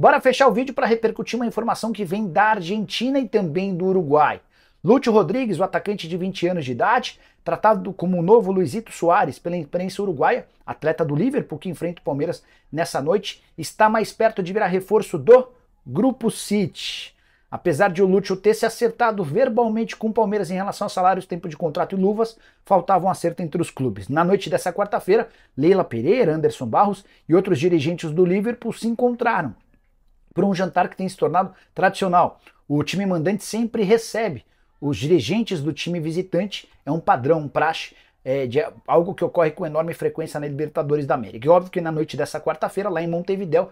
Bora fechar o vídeo para repercutir uma informação que vem da Argentina e também do Uruguai. Lúcio Rodrigues, o atacante de 20 anos de idade, tratado como o novo Luizito Soares pela imprensa uruguaia, atleta do Liverpool que enfrenta o Palmeiras nessa noite, está mais perto de virar reforço do Grupo City. Apesar de o Lúcio ter se acertado verbalmente com o Palmeiras em relação a salários, tempo de contrato e luvas, faltava um acerto entre os clubes. Na noite dessa quarta-feira, Leila Pereira, Anderson Barros e outros dirigentes do Liverpool se encontraram por um jantar que tem se tornado tradicional. O time mandante sempre recebe os dirigentes do time visitante, é um padrão, um praxe, é, de, algo que ocorre com enorme frequência na Libertadores da América. E óbvio que na noite dessa quarta-feira, lá em Montevideo,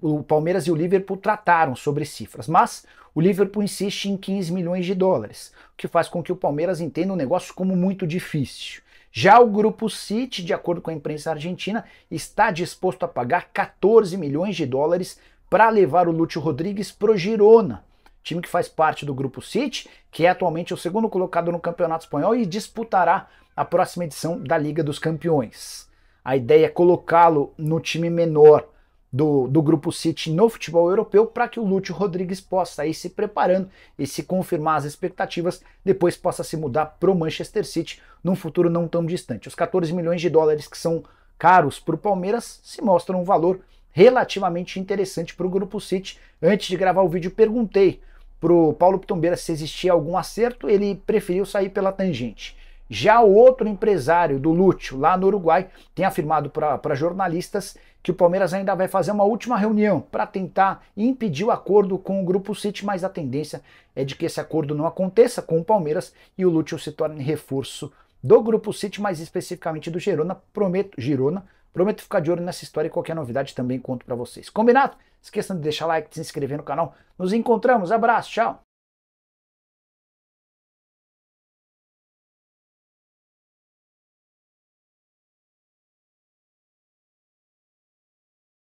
o Palmeiras e o Liverpool trataram sobre cifras, mas o Liverpool insiste em 15 milhões de dólares, o que faz com que o Palmeiras entenda o negócio como muito difícil. Já o grupo City, de acordo com a imprensa argentina, está disposto a pagar 14 milhões de dólares para levar o Lúcio Rodrigues pro Girona, time que faz parte do grupo City, que é atualmente o segundo colocado no Campeonato Espanhol e disputará a próxima edição da Liga dos Campeões. A ideia é colocá-lo no time menor do, do grupo City no futebol europeu para que o Lúcio Rodrigues possa ir se preparando e se confirmar as expectativas, depois possa se mudar para o Manchester City num futuro não tão distante. Os 14 milhões de dólares que são caros para o Palmeiras se mostram um valor relativamente interessante para o Grupo City. Antes de gravar o vídeo, perguntei para o Paulo Pitombeira se existia algum acerto, ele preferiu sair pela tangente. Já o outro empresário do Lúcio, lá no Uruguai, tem afirmado para jornalistas que o Palmeiras ainda vai fazer uma última reunião para tentar impedir o acordo com o Grupo City, mas a tendência é de que esse acordo não aconteça com o Palmeiras e o Lúcio se torne reforço do Grupo City, mais especificamente do Girona, prometo, Girona Prometo ficar de olho nessa história e qualquer novidade também conto para vocês. Combinado? Esqueçam de deixar like, de se inscrever no canal. Nos encontramos, abraço, tchau!